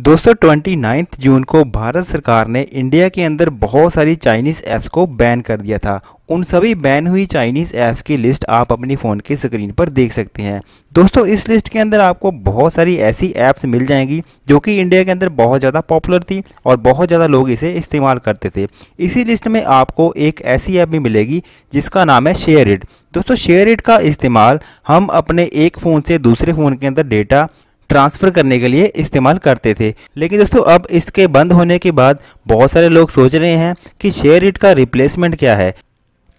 दोस्तों twenty ninth जून को भारत सरकार ने इंडिया के अंदर बहुत सारी चाइनीज़ ऐप्स को बैन कर दिया था उन सभी बैन हुई चाइनीज़ ऐप्स की लिस्ट आप अपनी फ़ोन की स्क्रीन पर देख सकते हैं दोस्तों इस लिस्ट के अंदर आपको बहुत सारी ऐसी ऐप्स मिल जाएंगी जो कि इंडिया के अंदर बहुत ज़्यादा पॉपुलर थी और बहुत ज़्यादा लोग इसे इस्तेमाल करते थे इसी लिस्ट में आपको एक ऐसी ऐप भी मिलेगी जिसका नाम है शेयर इट दोस्तों शेयर इट का इस्तेमाल हम अपने एक फ़ोन से दूसरे फ़ोन के अंदर डेटा ट्रांसफ़र करने के लिए इस्तेमाल करते थे लेकिन दोस्तों अब इसके बंद होने के बाद बहुत सारे लोग सोच रहे हैं कि शेयर इट का रिप्लेसमेंट क्या है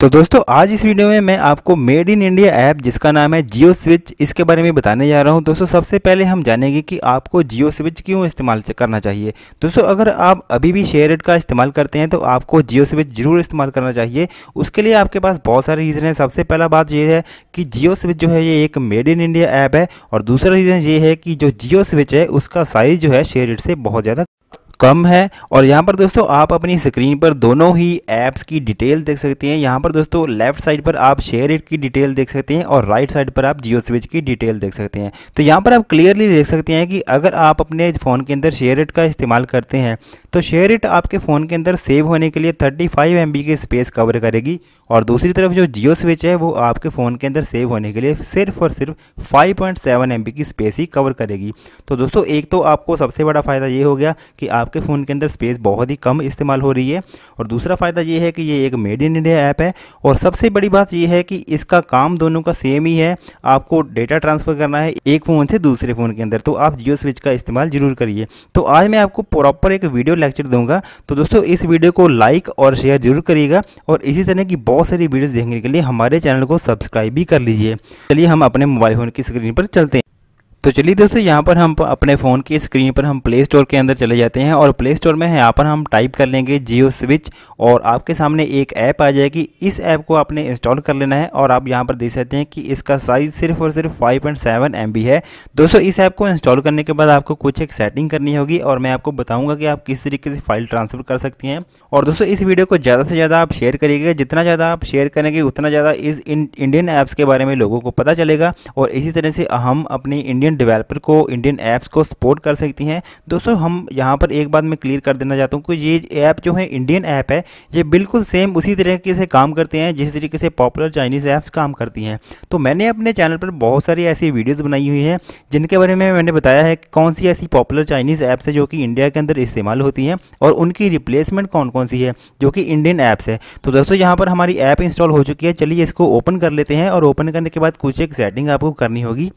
तो दोस्तों आज इस वीडियो में मैं आपको मेड इन इंडिया ऐप जिसका नाम है जियो स्विच इसके बारे में बताने जा रहा हूं दोस्तों सबसे पहले हम जानेंगे कि आपको जियो स्विच क्यों इस्तेमाल करना चाहिए दोस्तों अगर आप अभी भी शेयर का इस्तेमाल करते हैं तो आपको जियो स्विच ज़रूर इस्तेमाल करना चाहिए उसके लिए आपके पास बहुत सारे रीज़न हैं सबसे पहला बात यह है कि जियो स्विच जो है ये एक मेड इन इंडिया ऐप है और दूसरा रीज़न ये है कि जो जियो स्विच है उसका साइज़ जो है शेयर से बहुत ज़्यादा कम है और यहाँ पर दोस्तों आप अपनी स्क्रीन पर दोनों ही ऐप्स की डिटेल देख सकते हैं यहाँ पर दोस्तों लेफ्ट साइड पर आप शेयर इट की डिटेल देख सकते हैं और राइट साइड पर आप जियो स्विच की डिटेल देख सकते हैं तो यहाँ पर आप क्लियरली देख सकते हैं कि अगर आप अपने फ़ोन के अंदर शेयर इट का इस्तेमाल करते हैं तो शेयर इट आपके फ़ोन के अंदर सेव होने के लिए थर्टी फाइव एम बी की स्पेस कवर करेगी और दूसरी तरफ जो जियो स्विच है वो आपके फ़ोन के अंदर सेव होने के लिए सिर्फ और सिर्फ five point seven M B की स्पेस ही कवर करेगी तो दोस्तों एक तो आपको सबसे बड़ा फ़ायदा ये हो गया कि आप आपके फ़ोन के अंदर स्पेस बहुत ही कम इस्तेमाल हो रही है और दूसरा फ़ायदा ये है कि ये एक मेड इन इंडिया ऐप है और सबसे बड़ी बात यह है कि इसका काम दोनों का सेम ही है आपको डेटा ट्रांसफ़र करना है एक फ़ोन से दूसरे फ़ोन के अंदर तो आप जियो स्विच का इस्तेमाल ज़रूर करिए तो आज मैं आपको प्रॉपर एक वीडियो लेक्चर दूंगा तो दोस्तों इस वीडियो को लाइक और शेयर जरूर करिएगा और इसी तरह की बहुत सारी वीडियोज़ देखने के लिए हमारे चैनल को सब्सक्राइब भी कर लीजिए चलिए हम अपने मोबाइल फ़ोन की स्क्रीन पर चलते हैं तो चलिए दोस्तों यहाँ पर हम अपने फ़ोन की स्क्रीन पर हम प्ले स्टोर के अंदर चले जाते हैं और प्ले स्टोर में यहाँ पर हम टाइप कर लेंगे जियो स्विच और आपके सामने एक ऐप आ जाएगी इस ऐप को आपने इंस्टॉल कर लेना है और आप यहाँ पर देख सकते हैं कि इसका साइज़ सिर्फ और सिर्फ five point seven M B है दोस्तों इस ऐप को इंस्टॉल करने के बाद आपको कुछ एक सेटिंग करनी होगी और मैं आपको बताऊँगा कि आप किस तरीके से फाइल ट्रांसफ़र कर सकती हैं और दोस्तों इस वीडियो को ज़्यादा से ज़्यादा आप शेयर करिएगा जितना ज़्यादा आप शेयर करेंगे उतना ज़्यादा इस इंडियन ऐप्स के बारे में लोगों को पता चलेगा और इसी तरह से हम अपनी इंडियन इंडियन डेवलपर को इंडियन ऐप्स को सपोर्ट कर सकती हैं दोस्तों हम यहाँ पर एक बात मैं क्लियर कर देना चाहता हूँ कि ये ऐप जो है इंडियन ऐप है ये बिल्कुल सेम उसी तरीके से काम करते हैं जिस तरीके से पॉपुलर चाइनीज़ ऐप्स काम करती हैं तो मैंने अपने चैनल पर बहुत सारी ऐसी वीडियोज़ बनाई हुई हैं जिनके बारे में मैंने बताया है कि कौन सी ऐसी पॉपुलर चाइनीज़ ऐप्स है जो कि इंडिया के अंदर इस्तेमाल होती हैं और उनकी रिप्लेसमेंट कौन कौन सी है जो कि इंडियन ऐप्स है तो दोस्तों यहाँ पर हमारी ऐप इंस्टॉल हो चुकी है चलिए इसको ओपन कर लेते हैं और ओपन करने के बाद कुछ एक सेटिंग आपको करनी होगी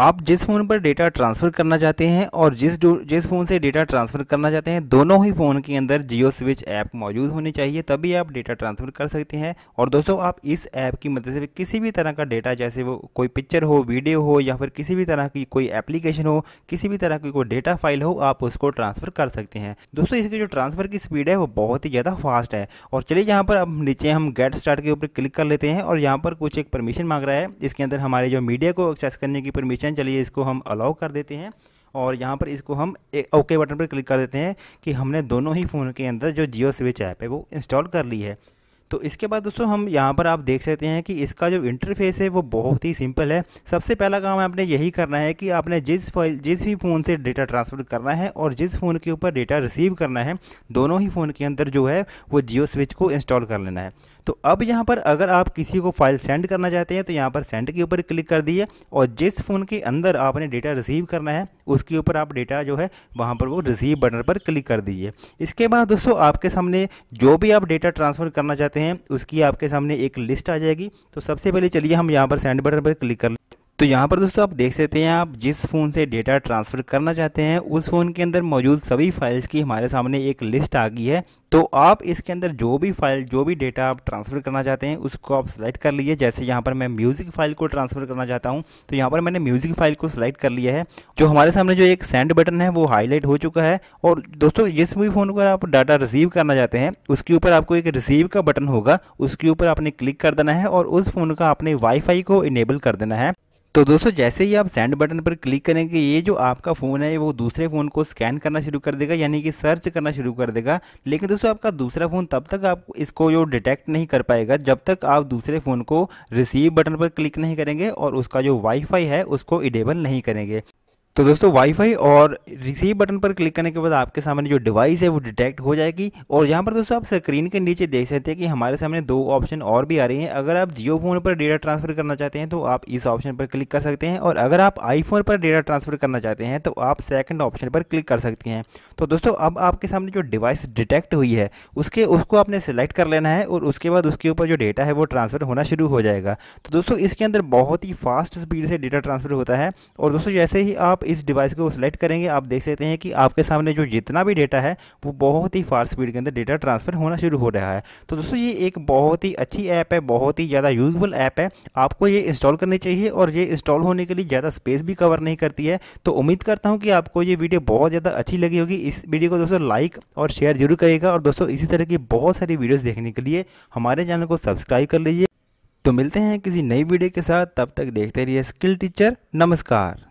आप जिस फ़ोन पर डेटा ट्रांसफ़र करना चाहते हैं और जिस जिस फ़ोन से डेटा ट्रांसफ़र करना चाहते हैं दोनों ही फ़ोन के अंदर जियो स्विच ऐप मौजूद होनी चाहिए तभी आप डेटा ट्रांसफ़र कर सकते हैं और दोस्तों आप इस ऐप की मदद से किसी भी तरह का डेटा जैसे वो कोई पिक्चर हो वीडियो हो या फिर किसी भी तरह की कोई एप्लीकेशन हो किसी भी तरह की कोई डेटा फाइल हो आप उसको ट्रांसफ़र कर सकते हैं दोस्तों इसकी जो ट्रांसफ़र की स्पीड है वो बहुत ही ज़्यादा फास्ट है और चलिए यहाँ पर अब नीचे हम गेट स्टार्ट के ऊपर क्लिक कर लेते हैं और यहाँ पर कुछ एक परमिशन मांग रहा है इसके अंदर हमारे जो मीडिया को एक्सेस करने की परमिशन ऑप्शन चलिए इसको हम अलाउ कर देते हैं और यहाँ पर इसको हम एक ओके बटन पर क्लिक कर देते हैं कि हमने दोनों ही फ़ोन के अंदर जो जियो स्विच ऐप है वो इंस्टॉल कर ली है तो इसके बाद दोस्तों हम यहाँ पर आप देख सकते हैं कि इसका जो इंटरफेस है वो बहुत ही सिंपल है सबसे पहला काम आपने यही करना है कि आपने जिस फाइल जिस भी फ़ोन से डेटा ट्रांसफ़र करना है और जिस फ़ोन के ऊपर डेटा रिसीव करना है दोनों ही फ़ोन के अंदर जो है वो जियो स्विच को इंस्टॉल कर लेना है तो अब यहाँ पर अगर आप किसी को फाइल सेंड करना चाहते हैं तो यहाँ पर सेंड के ऊपर क्लिक कर दीजिए और जिस फ़ोन के अंदर आपने डेटा रिसीव करना है उसके ऊपर आप डेटा जो है वहाँ पर वो रिसीव बटन पर क्लिक कर दीजिए इसके बाद दोस्तों आपके सामने जो भी आप डेटा ट्रांसफ़र करना चाहते हैं उसकी आपके सामने एक लिस्ट आ जाएगी तो सबसे पहले चलिए हम यहाँ पर सेंड बटन पर क्लिक कर तो यहाँ पर दोस्तों आप देख सकते हैं आप जिस फ़ोन से डेटा ट्रांसफ़र करना चाहते हैं उस फ़ोन के अंदर मौजूद सभी फाइल्स की हमारे सामने एक लिस्ट आ गई है तो आप इसके अंदर जो भी फाइल जो भी डेटा आप ट्रांसफ़र करना चाहते हैं उसको आप सिलेक्ट कर लीजिए जैसे यहाँ पर मैं म्यूज़िक फाइल को ट्रांसफ़र करना चाहता हूँ तो यहाँ पर मैंने म्यूज़िक फाइल को सिलेक्ट कर लिया है जो हमारे सामने जो एक सेंड बटन है वो हाईलाइट हो चुका है और दोस्तों जिस भी फ़ोन पर आप डाटा रिसीव करना चाहते हैं उसके ऊपर आपको एक रिसीव का बटन होगा उसके ऊपर आपने क्लिक कर देना है और उस फ़ोन का आपने वाईफाई को इनेबल कर देना है तो दोस्तों जैसे ही आप सेंड बटन पर क्लिक करेंगे ये जो आपका फ़ोन है वो दूसरे फ़ोन को स्कैन करना शुरू कर देगा यानी कि सर्च करना शुरू कर देगा लेकिन दोस्तों आपका दूसरा फ़ोन तब तक आप इसको जो डिटेक्ट नहीं कर पाएगा जब तक आप दूसरे फ़ोन को रिसीव बटन पर क्लिक नहीं करेंगे और उसका जो वाईफाई है उसको इडेबल नहीं करेंगे तो दोस्तों वाईफाई और रिसीव बटन पर क्लिक करने के बाद आपके सामने जो डिवाइस है वो डिटेक्ट हो जाएगी और यहाँ पर दोस्तों आप स्क्रीन के नीचे देख सकते हैं कि हमारे सामने दो ऑप्शन और भी आ रही हैं अगर आप जियो फोन पर डेटा ट्रांसफर करना चाहते हैं तो आप इस ऑप्शन पर क्लिक कर सकते हैं और अगर आप आईफोन पर डेटा ट्रांसफर करना चाहते हैं तो आप सेकेंड ऑप्शन पर क्लिक कर सकते हैं तो दोस्तों अब आपके सामने जो डिवाइस डिटेक्ट हुई है उसके उसको आपने सेलेक्ट कर लेना है और उसके बाद उसके ऊपर जो डेटा है वो ट्रांसफर होना शुरू हो जाएगा तो दोस्तों इसके अंदर बहुत ही फास्ट स्पीड से डेटा ट्रांसफर होता है और दोस्तों जैसे ही आप आप इस डिवाइस को सेलेक्ट करेंगे आप देख सकते हैं कि आपके सामने जो जितना भी डेटा है वो बहुत ही फास्ट स्पीड के अंदर डेटा ट्रांसफ़र होना शुरू हो रहा है तो दोस्तों ये एक बहुत ही अच्छी ऐप है बहुत ही ज़्यादा यूजफुल ऐप है आपको ये इंस्टॉल करनी चाहिए और ये इंस्टॉल होने के लिए ज़्यादा स्पेस भी कवर नहीं करती है तो उम्मीद करता हूँ कि आपको ये वीडियो बहुत ज़्यादा अच्छी लगी होगी इस वीडियो को दोस्तों लाइक और शेयर जरूर करिएगा और दोस्तों इसी तरह की बहुत सारी वीडियोज़ देखने के लिए हमारे चैनल को सब्सक्राइब कर लीजिए तो मिलते हैं किसी नई वीडियो के साथ तब तक देखते रहिए स्किल टीचर नमस्कार